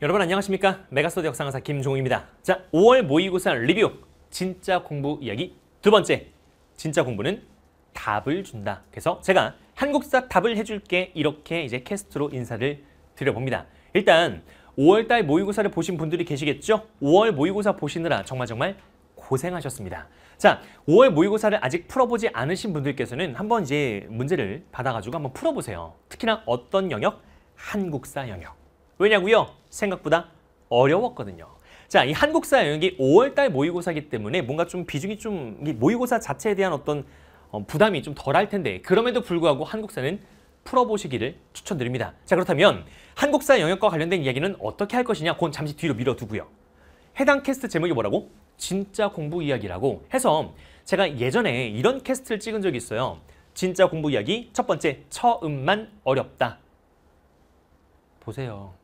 여러분 안녕하십니까 메가스터디 역사강사 김종우입니다 자 5월 모의고사 리뷰 진짜 공부 이야기 두 번째 진짜 공부는 답을 준다 그래서 제가 한국사 답을 해줄게 이렇게 이제 캐스트로 인사를 드려봅니다 일단 5월달 모의고사를 보신 분들이 계시겠죠 5월 모의고사 보시느라 정말 정말 고생하셨습니다 자 5월 모의고사를 아직 풀어보지 않으신 분들께서는 한번 이제 문제를 받아가지고 한번 풀어보세요 특히나 어떤 영역? 한국사 영역 왜냐고요? 생각보다 어려웠거든요. 자, 이 한국사 영역이 5월달 모의고사기 때문에 뭔가 좀 비중이 좀 모의고사 자체에 대한 어떤 어, 부담이 좀덜할 텐데 그럼에도 불구하고 한국사는 풀어보시기를 추천드립니다. 자 그렇다면 한국사 영역과 관련된 이야기는 어떻게 할 것이냐 그건 잠시 뒤로 밀어두고요. 해당 캐스트 제목이 뭐라고? 진짜 공부 이야기라고 해서 제가 예전에 이런 캐스트를 찍은 적이 있어요. 진짜 공부 이야기 첫 번째 처음만 어렵다. 보세요.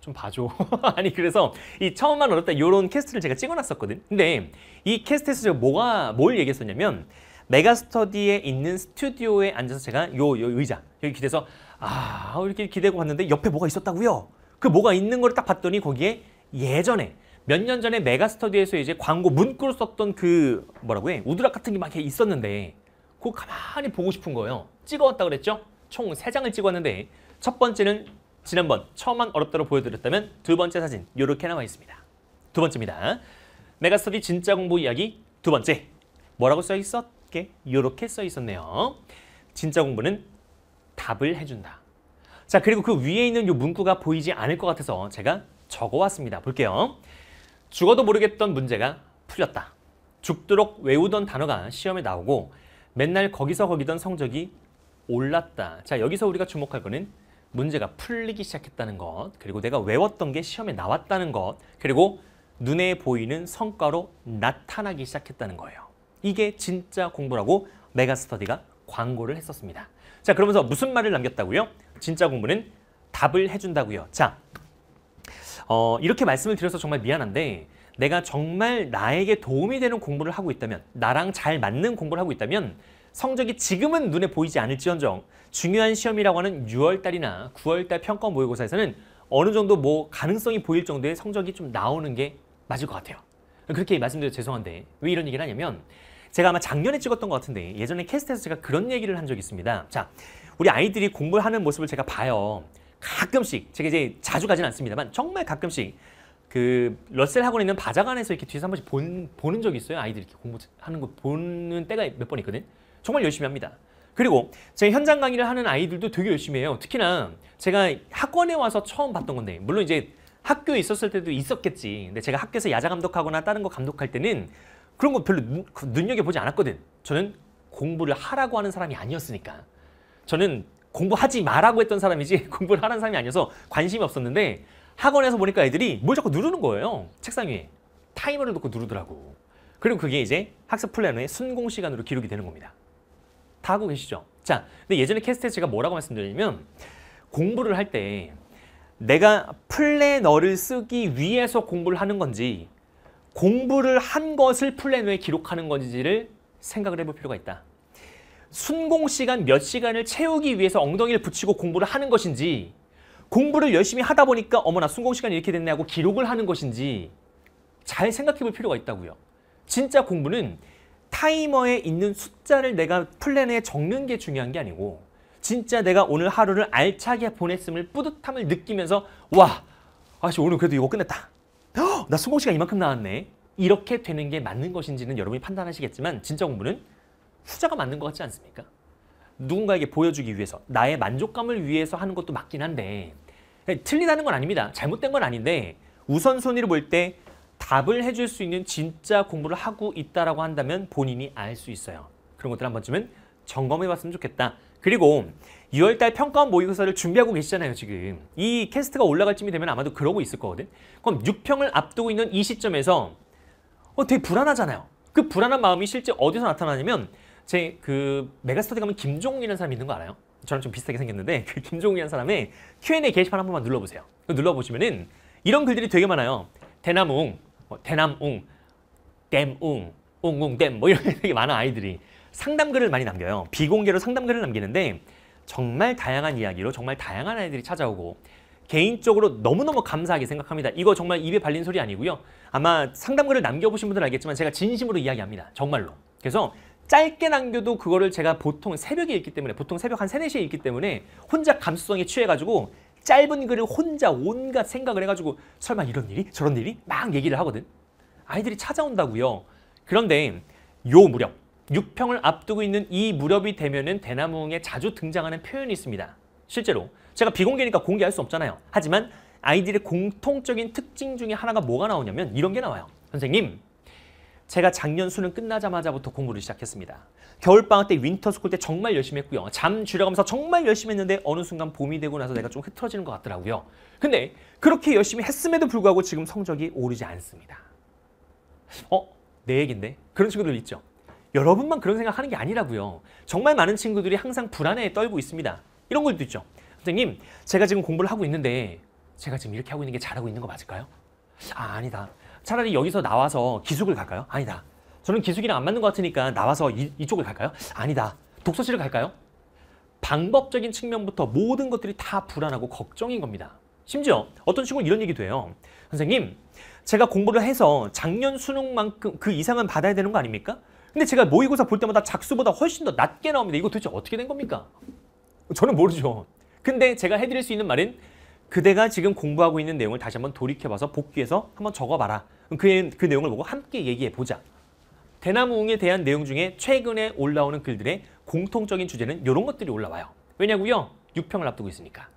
좀 봐줘. 아니 그래서 이 처음만 어렵다 이런 캐스트를 제가 찍어놨었거든. 근데 이 캐스트에서 제가 뭐가 뭘 얘기했었냐면 메가스터디에 있는 스튜디오에 앉아서 제가 요, 요 의자 여기 기대서 아 이렇게 기대고 봤는데 옆에 뭐가 있었다고요. 그 뭐가 있는 걸 딱 봤더니 거기에 예전에 몇 년 전에 메가스터디에서 이제 광고 문구로 썼던 그 뭐라고 해 우드락 같은 게 막 있었는데 그거 가만히 보고 싶은 거예요. 찍어왔다 그랬죠? 총 세장을 찍었는데 첫 번째는 지난번 처음만 어렵다고 보여드렸다면 두 번째 사진 이렇게 나와 있습니다. 두 번째입니다. 메가스터디 진짜 공부 이야기 두 번째. 뭐라고 써 있었게? 이렇게 써 있었네요. 진짜 공부는 답을 해준다. 자 그리고 그 위에 있는 이 문구가 보이지 않을 것 같아서 제가 적어왔습니다. 볼게요. 죽어도 모르겠던 문제가 풀렸다. 죽도록 외우던 단어가 시험에 나오고 맨날 거기서 거기던 성적이 올랐다. 자 여기서 우리가 주목할 거는 문제가 풀리기 시작했다는 것, 그리고 내가 외웠던 게 시험에 나왔다는 것, 그리고 눈에 보이는 성과로 나타나기 시작했다는 거예요. 이게 진짜 공부라고 메가스터디가 광고를 했었습니다. 자, 그러면서 무슨 말을 남겼다고요? 진짜 공부는 답을 해준다고요. 자, 어, 이렇게 말씀을 드려서 정말 미안한데 내가 정말 나에게 도움이 되는 공부를 하고 있다면 나랑 잘 맞는 공부를 하고 있다면 성적이 지금은 눈에 보이지 않을지언정 중요한 시험이라고 하는 6월달이나 9월달 평가 모의고사에서는 어느 정도 뭐 가능성이 보일 정도의 성적이 좀 나오는 게 맞을 것 같아요. 그렇게 말씀드려 죄송한데 왜 이런 얘기를 하냐면 제가 아마 작년에 찍었던 것 같은데 예전에 캐스트에서 제가 그런 얘기를 한 적이 있습니다. 자, 우리 아이들이 공부를 하는 모습을 제가 봐요. 가끔씩 제가 이제 자주 가진 않습니다만 정말 가끔씩 그 러셀 학원에 있는 바자관에서 이렇게 뒤에서 한 번씩 본, 보는 적이 있어요. 아이들이 이렇게 공부하는 거 보는 때가 몇 번 있거든. 요 정말 열심히 합니다. 그리고 제가 현장 강의를 하는 아이들도 되게 열심히 해요. 특히나 제가 학원에 와서 처음 봤던 건데 물론 이제 학교에 있었을 때도 있었겠지. 근데 제가 학교에서 야자 감독하거나 다른 거 감독할 때는 그런 거 별로 눈, 그 눈여겨보지 않았거든. 저는 공부를 하라고 하는 사람이 아니었으니까. 저는 공부하지 마라고 했던 사람이지 공부를 하는 사람이 아니어서 관심이 없었는데 학원에서 보니까 애들이 뭘 자꾸 누르는 거예요. 책상 위에. 타이머를 놓고 누르더라고. 그리고 그게 이제 학습 플랜의 순공 시간으로 기록이 되는 겁니다. 다 하고 계시죠? 자, 근데 예전에 캐스트에 제가 뭐라고 말씀드리면 공부를 할 때 내가 플래너를 쓰기 위해서 공부를 하는 건지 공부를 한 것을 플래너에 기록하는 건지를 생각을 해볼 필요가 있다. 순공 시간 몇 시간을 채우기 위해서 엉덩이를 붙이고 공부를 하는 것인지 공부를 열심히 하다 보니까 어머나 순공 시간이 이렇게 됐네 하고 기록을 하는 것인지 잘 생각해 볼 필요가 있다고요. 진짜 공부는 타이머에 있는 숫자를 내가 플랜에 적는 게 중요한 게 아니고 진짜 내가 오늘 하루를 알차게 보냈음을 뿌듯함을 느끼면서 와 아씨 오늘 그래도 이거 끝냈다 나 수공시간 이만큼 나왔네 이렇게 되는 게 맞는 것인지는 여러분이 판단하시겠지만 진짜 공부는 후자가 맞는 것 같지 않습니까? 누군가에게 보여주기 위해서 나의 만족감을 위해서 하는 것도 맞긴 한데 틀리다는 건 아닙니다 잘못된 건 아닌데 우선순위를 볼때 답을 해줄 수 있는 진짜 공부를 하고 있다라고 한다면 본인이 알 수 있어요. 그런 것들 한 번쯤은 점검해 봤으면 좋겠다. 그리고 6월달 평가원 모의고사를 준비하고 계시잖아요, 지금. 이 캐스트가 올라갈 쯤이 되면 아마도 그러고 있을 거거든. 그럼 6평을 앞두고 있는 이 시점에서 어, 되게 불안하잖아요. 그 불안한 마음이 실제 어디서 나타나냐면 제 그 메가스터디 가면 김종욱이라는 사람이 있는 거 알아요? 저랑 좀 비슷하게 생겼는데 그 김종욱이라는 사람의 Q&A 게시판 한 번만 눌러보세요. 눌러보시면은 이런 글들이 되게 많아요. 대나무, 뭐 대남웅, 댐웅, 웅웅댐 뭐 이런 게많은 아이들이 상담글을 많이 남겨요. 비공개로 상담글을 남기는데 정말 다양한 이야기로 정말 다양한 아이들이 찾아오고 개인적으로 너무너무 감사하게 생각합니다. 이거 정말 입에 발린 소리 아니고요. 아마 상담글을 남겨보신 분들은 알겠지만 제가 진심으로 이야기합니다. 정말로. 그래서 짧게 남겨도 그거를 제가 보통 새벽에 읽기 때문에 보통 새벽 한 3, 4시에 읽기 때문에 혼자 감수성에 취해가지고 짧은 글을 혼자 온갖 생각을 해가지고 설마 이런 일이 저런 일이 막 얘기를 하거든. 아이들이 찾아온다고요. 그런데 요 무렵, 육평을 앞두고 있는 이 무렵이 되면은 대나무에 자주 등장하는 표현이 있습니다. 실제로 제가 비공개니까 공개할 수 없잖아요. 하지만 아이들의 공통적인 특징 중에 하나가 뭐가 나오냐면 이런 게 나와요. 선생님, 제가 작년 수능 끝나자마자부터 공부를 시작했습니다. 겨울방학 때 윈터스쿨 때 정말 열심히 했고요. 잠 줄여가면서 정말 열심히 했는데 어느 순간 봄이 되고 나서 내가 좀 흐트러지는 것 같더라고요. 근데 그렇게 열심히 했음에도 불구하고 지금 성적이 오르지 않습니다. 어? 내 얘긴데? 그런 친구들 있죠? 여러분만 그런 생각하는 게 아니라고요. 정말 많은 친구들이 항상 불안에 떨고 있습니다. 이런 것도 있죠. 선생님, 제가 지금 공부를 하고 있는데 제가 지금 이렇게 하고 있는 게 잘하고 있는 거 맞을까요? 아, 아니다. 차라리 여기서 나와서 기숙을 갈까요? 아니다. 저는 기숙이랑 안 맞는 것 같으니까 나와서 이, 이쪽을 갈까요? 아니다. 독서실을 갈까요? 방법적인 측면부터 모든 것들이 다 불안하고 걱정인 겁니다. 심지어 어떤 친구는 이런 얘기도 해요. 선생님, 제가 공부를 해서 작년 수능만큼 그 이상은 받아야 되는 거 아닙니까? 근데 제가 모의고사 볼 때마다 작수보다 훨씬 더 낮게 나옵니다. 이거 도대체 어떻게 된 겁니까? 저는 모르죠. 근데 제가 해드릴 수 있는 말은 그대가 지금 공부하고 있는 내용을 다시 한번 돌이켜봐서 복귀해서 한번 적어봐라. 그, 그 내용을 보고 함께 얘기해보자. 대나무웅에 대한 내용 중에 최근에 올라오는 글들의 공통적인 주제는 이런 것들이 올라와요. 왜냐고요? 6평을 앞두고 있으니까.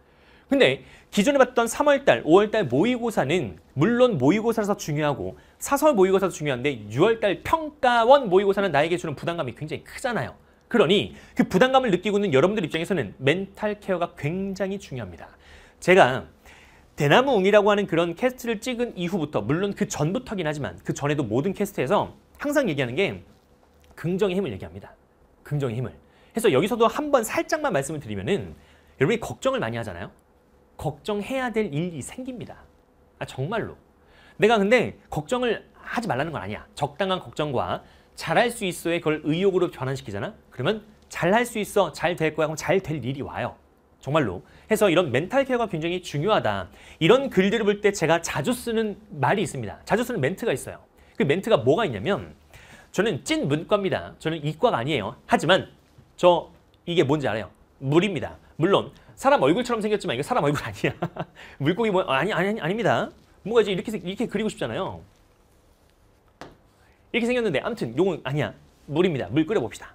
근데 기존에 봤던 3월달, 5월달 모의고사는 물론 모의고사에서 중요하고 사설 모의고사도 중요한데 6월달 평가원 모의고사는 나에게 주는 부담감이 굉장히 크잖아요. 그러니 그 부담감을 느끼고 있는 여러분들 입장에서는 멘탈 케어가 굉장히 중요합니다. 제가 대나무웅이라고 하는 그런 캐스트를 찍은 이후부터 물론 그 전부터긴 하지만 그 전에도 모든 캐스트에서 항상 얘기하는 게 긍정의 힘을 얘기합니다. 긍정의 힘을. 그래서 여기서도 한 번 살짝만 말씀을 드리면은 여러분이 걱정을 많이 하잖아요. 걱정해야 될 일이 생깁니다. 아, 정말로. 내가 근데 걱정을 하지 말라는 건 아니야. 적당한 걱정과 잘할 수있어의 그걸 의욕으로 변환시키잖아. 그러면 잘할 수 있어, 잘 될 거야, 그럼 잘 될 일이 와요. 정말로. 해서 이런 멘탈 케어가 굉장히 중요하다. 이런 글들을 볼 때 제가 자주 쓰는 말이 있습니다. 자주 쓰는 멘트가 있어요. 그 멘트가 뭐가 있냐면 저는 찐 문과입니다. 저는 이과가 아니에요. 하지만 저 이게 뭔지 알아요. 물입니다. 물론 사람 얼굴처럼 생겼지만 이거 사람 얼굴 아니야. 물고기 뭐 아니 아니, 아니 아닙니다. 뭔가 이제 이렇게 이렇게 그리고 싶잖아요. 이렇게 생겼는데 아무튼 용은 아니야. 물입니다. 물 끓여 봅시다.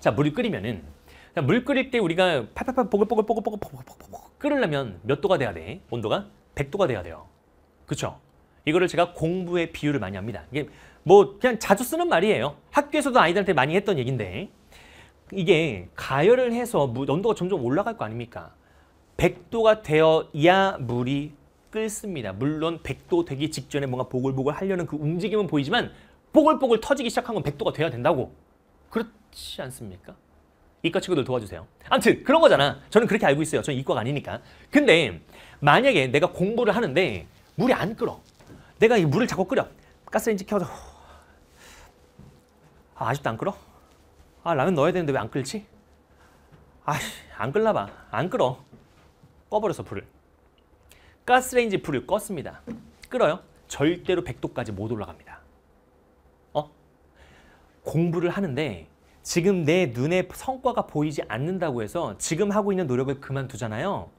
자, 물을 끓이면은 그러니까 물 끓일 때 우리가 팔팔팔 보글보글 보글보글 보글 끓으려면 몇 도가 돼야 돼? 온도가 100도가 돼야 돼요. 그렇죠? 이거를 제가 공부에 비유를 많이 합니다. 이게 뭐 그냥 자주 쓰는 말이에요. 학교에서도 아이들한테 많이 했던 얘긴데 이게 가열을 해서 온도가 점점 올라갈 거 아닙니까? 100도가 되어야 물이 끓습니다. 물론 100도 되기 직전에 뭔가 보글보글 하려는 그 움직임은 보이지만 보글보글 터지기 시작한 건 100도가 돼야 된다고. 그렇지 않습니까? 이과 친구들 도와주세요. 아무튼 그런 거잖아. 저는 그렇게 알고 있어요. 저는 이과가 아니니까. 근데 만약에 내가 공부를 하는데 물이 안 끓어. 내가 이 물을 자꾸 끓여. 가스레인지 켜서 아, 아직도 안 끓어? 아, 라면 넣어야 되는데 왜 안 끓지? 아씨, 안 끓나 봐. 안 끓어. 꺼버려서 불을. 가스레인지 불을 껐습니다. 끓어요. 절대로 100도까지 못 올라갑니다. 어? 공부를 하는데 지금 내 눈에 성과가 보이지 않는다고 해서 지금 하고 있는 노력을 그만두잖아요.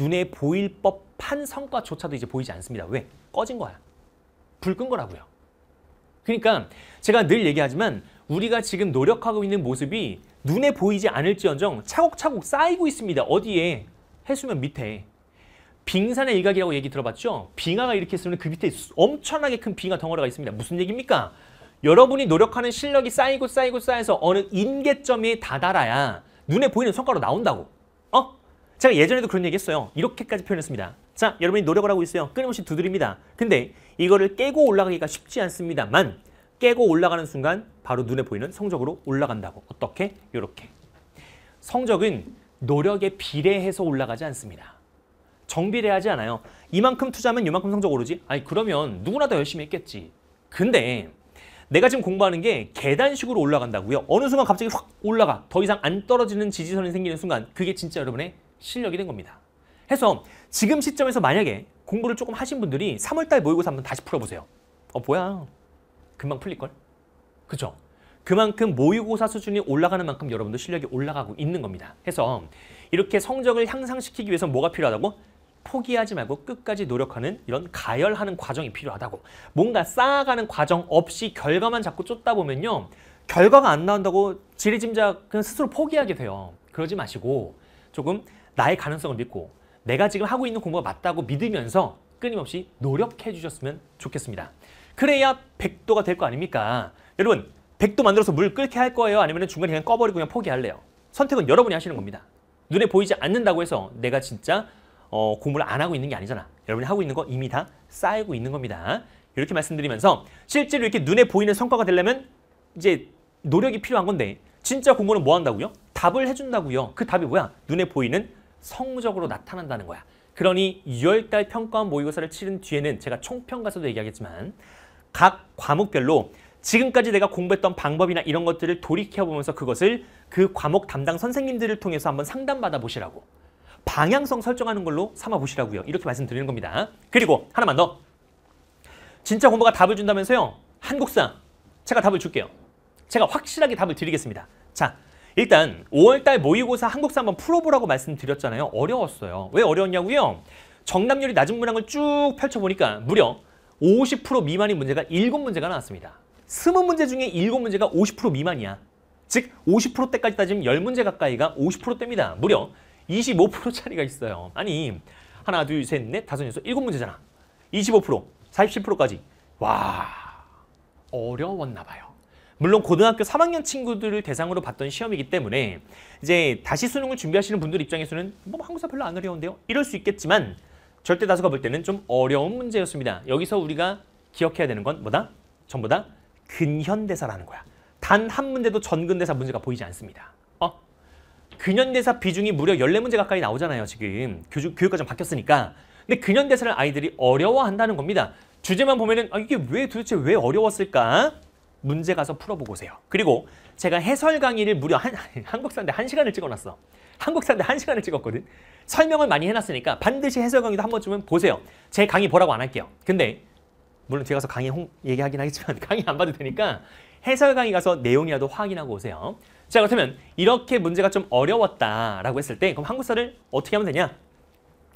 눈에 보일 법한 성과조차도 이제 보이지 않습니다. 왜? 꺼진 거야. 불 끈 거라고요. 그러니까 제가 늘 얘기하지만 우리가 지금 노력하고 있는 모습이 눈에 보이지 않을지언정 차곡차곡 쌓이고 있습니다. 어디에? 해수면 밑에. 빙산의 일각이라고 얘기 들어봤죠? 빙하가 이렇게 있으면 그 밑에 엄청나게 큰 빙하 덩어리가 있습니다. 무슨 얘기입니까? 여러분이 노력하는 실력이 쌓이고 쌓이고 쌓여서 어느 인계점이다다아야 눈에 보이는 성과로 나온다고. 어? 제가 예전에도 그런 얘기 했어요. 이렇게까지 표현했습니다. 자, 여러분이 노력을 하고 있어요. 끊임없이 두드립니다. 근데 이거를 깨고 올라가기가 쉽지 않습니다만 깨고 올라가는 순간 바로 눈에 보이는 성적으로 올라간다고. 어떻게? 이렇게. 성적은 노력에 비례해서 올라가지 않습니다. 정비례하지 않아요. 이만큼 투자하면 이만큼 성적 오르지? 아니 그러면 누구나 더 열심히 했겠지. 근데 내가 지금 공부하는 게 계단식으로 올라간다고요. 어느 순간 갑자기 확 올라가. 더 이상 안 떨어지는 지지선이 생기는 순간 그게 진짜 여러분의 실력이 된 겁니다. 해서 지금 시점에서 만약에 공부를 조금 하신 분들이 3월달 모의고사 한번 다시 풀어보세요. 어 뭐야 금방 풀릴걸? 그쵸? 그만큼 모의고사 수준이 올라가는 만큼 여러분도 실력이 올라가고 있는 겁니다. 해서 이렇게 성적을 향상시키기 위해서 뭐가 필요하다고? 포기하지 말고 끝까지 노력하는 이런 가열하는 과정이 필요하다고. 뭔가 쌓아가는 과정 없이 결과만 자꾸 쫓다 보면요. 결과가 안 나온다고 지리짐작 그냥 스스로 포기하게 돼요. 그러지 마시고 조금 나의 가능성을 믿고 내가 지금 하고 있는 공부가 맞다고 믿으면서 끊임없이 노력해 주셨으면 좋겠습니다. 그래야 백도가 될 거 아닙니까? 여러분 백도 만들어서 물 끓게 할 거예요? 아니면 중간에 그냥 꺼버리고 그냥 포기할래요? 선택은 여러분이 하시는 겁니다. 눈에 보이지 않는다고 해서 내가 진짜 어, 공부를 안 하고 있는 게 아니잖아. 여러분이 하고 있는 거 이미 다 쌓이고 있는 겁니다. 이렇게 말씀드리면서 실제로 이렇게 눈에 보이는 성과가 되려면 이제 노력이 필요한 건데 진짜 공부는 뭐 한다고요? 답을 해준다고요. 그 답이 뭐야? 눈에 보이는 성적으로 나타난다는 거야. 그러니 6월달 평가원 모의고사를 치른 뒤에는 제가 총평가서도 얘기하겠지만 각 과목별로 지금까지 내가 공부했던 방법이나 이런 것들을 돌이켜보면서 그것을 그 과목 담당 선생님들을 통해서 한번 상담받아 보시라고 방향성 설정하는 걸로 삼아 보시라고요. 이렇게 말씀드리는 겁니다. 그리고 하나만 더. 진짜 공부가 답을 준다면서요. 한국사 제가 답을 줄게요. 제가 확실하게 답을 드리겠습니다. 자, 일단 5월달 모의고사 한국사 한번 풀어보라고 말씀드렸잖아요. 어려웠어요. 왜 어려웠냐고요? 정답률이 낮은 문항을 쭉 펼쳐보니까 무려 50% 미만인 문제가 7문제가 나왔습니다. 20문제 중에 7문제가 50% 미만이야. 즉 50%대까지 따지면 10문제 가까이가 50%대입니다. 무려 25%짜리가 있어요. 아니 하나 둘셋넷 다섯 여섯 일곱 문제잖아. 25% 47%까지 와 어려웠나 봐요. 물론 고등학교 3학년 친구들을 대상으로 봤던 시험이기 때문에 이제 다시 수능을 준비하시는 분들 입장에서는 뭐 한국사 별로 안 어려운데요? 이럴 수 있겠지만 절대 다수가 볼 때는 좀 어려운 문제였습니다. 여기서 우리가 기억해야 되는 건 뭐다? 전부 다 근현대사라는 거야. 단 한 문제도 전근대사 문제가 보이지 않습니다. 근현대사 비중이 무려 14문제 가까이 나오잖아요. 지금 교주, 교육과정 바뀌었으니까. 근데 근현대사를 아이들이 어려워한다는 겁니다. 주제만 보면은 아, 이게 왜 도대체 왜 어려웠을까? 문제 가서 풀어보고 오세요. 그리고 제가 해설 강의를 무려 한, 한국사인데 한시간을 찍어놨어. 한국사인데 한시간을 찍었거든. 설명을 많이 해놨으니까 반드시 해설 강의도 한 번쯤은 보세요. 제 강의 보라고 안 할게요. 근데 물론 제가 가서 강의 홍, 얘기하긴 하겠지만 강의 안 봐도 되니까 해설 강의 가서 내용이라도 확인하고 오세요. 자 그렇다면 이렇게 문제가 좀 어려웠다라고 했을 때 그럼 한국사를 어떻게 하면 되냐?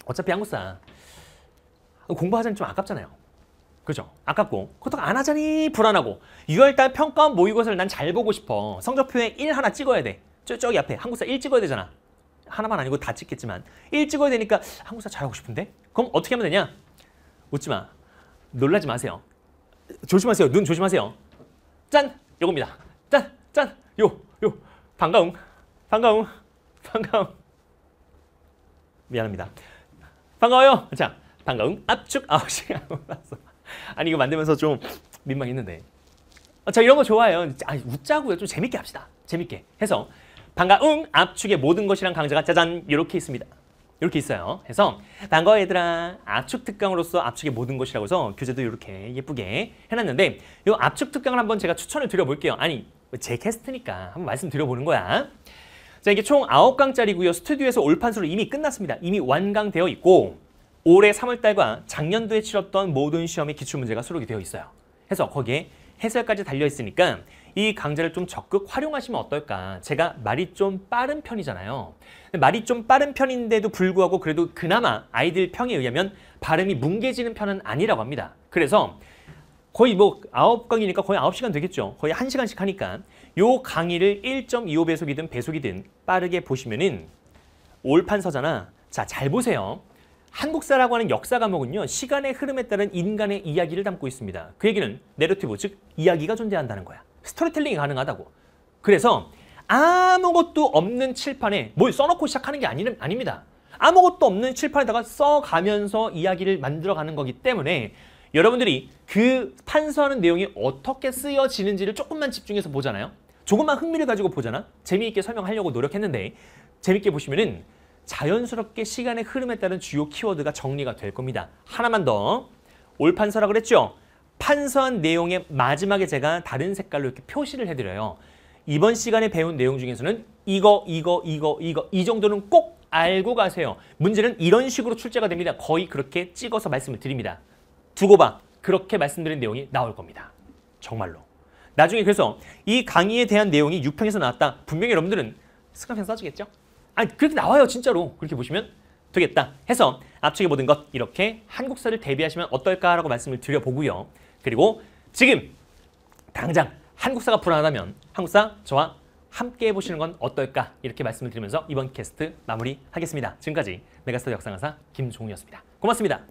어차피 한국사 공부하자니 좀 아깝잖아요. 그죠? 아깝고 그렇다고 안 하자니 불안하고 6월달 평가원 모의고사를 난 잘 보고 싶어. 성적표에 1 하나 찍어야 돼. 저, 저기 앞에 한국사 1 찍어야 되잖아. 하나만 아니고 다 찍겠지만 1 찍어야 되니까 한국사 잘하고 싶은데? 그럼 어떻게 하면 되냐? 웃지 마. 놀라지 마세요. 조심하세요. 눈 조심하세요. 짠! 요겁니다. 짠! 짠! 요! 요 반가움, 반가움, 반가움. 미안합니다. 반가워요. 자, 반가움. 압축 아웃이 나왔어. 아니 이거 만들면서 좀 민망했는데. 자 어, 이런 거 좋아해요. 아 웃자고요. 좀 재밌게 합시다. 재밌게 해서 반가움 압축의 모든 것이란 강좌가 짜잔 이렇게 있습니다. 이렇게 있어요. 해서 반가워 얘들아 압축 특강으로서 압축의 모든 것이라고 해서 교재도 이렇게 예쁘게 해놨는데 이 압축 특강을 한번 제가 추천을 드려볼게요. 아니 제 캐스트니까 한번 말씀드려보는 거야. 자, 이게 총 9강짜리고요. 스튜디오에서 올판수로 이미 끝났습니다. 이미 완강되어 있고 올해 3월달과 작년도에 치렀던 모든 시험의 기출문제가 수록이 되어 있어요. 해서 거기에 해설까지 달려있으니까 이 강좌를 좀 적극 활용하시면 어떨까. 제가 말이 좀 빠른 편이잖아요. 말이 좀 빠른 편인데도 불구하고 그래도 그나마 아이들 평에 의하면 발음이 뭉개지는 편은 아니라고 합니다. 그래서 거의 뭐 아홉 강이니까 거의 아홉 시간 되겠죠. 거의 한시간씩 하니까 요 강의를 1.25배속이든 배속이든 빠르게 보시면은 올판서잖아. 자, 잘 보세요. 한국사라고 하는 역사 과목은요. 시간의 흐름에 따른 인간의 이야기를 담고 있습니다. 그 얘기는 내러티브, 즉 이야기가 존재한다는 거야. 스토리텔링이 가능하다고. 그래서 아무것도 없는 칠판에 뭘 써놓고 시작하는 게 아니, 아닙니다. 아무것도 없는 칠판에다가 써가면서 이야기를 만들어가는 거기 때문에 여러분들이 그 판서하는 내용이 어떻게 쓰여지는지를 조금만 집중해서 보잖아요. 조금만 흥미를 가지고 보잖아. 재미있게 설명하려고 노력했는데 재밌게 보시면은 자연스럽게 시간의 흐름에 따른 주요 키워드가 정리가 될 겁니다. 하나만 더. 올판서라 그랬죠? 판서한 내용의 마지막에 제가 다른 색깔로 이렇게 표시를 해드려요. 이번 시간에 배운 내용 중에서는 이거, 이거, 이거, 이거 이 정도는 꼭 알고 가세요. 문제는 이런 식으로 출제가 됩니다. 거의 그렇게 찍어서 말씀을 드립니다. 두고봐. 그렇게 말씀드린 내용이 나올 겁니다. 정말로. 나중에 그래서 이 강의에 대한 내용이 6평에서 나왔다. 분명히 여러분들은 습관편 써주겠죠? 아니 그렇게 나와요 진짜로. 그렇게 보시면 되겠다 해서 앞쪽에 모든 것 이렇게 한국사를 대비하시면 어떨까라고 말씀을 드려보고요. 그리고 지금 당장 한국사가 불안하다면 한국사 저와 함께 해보시는 건 어떨까 이렇게 말씀을 드리면서 이번 캐스트 마무리하겠습니다. 지금까지 메가스터 역사강사 김종우였습니다. 고맙습니다.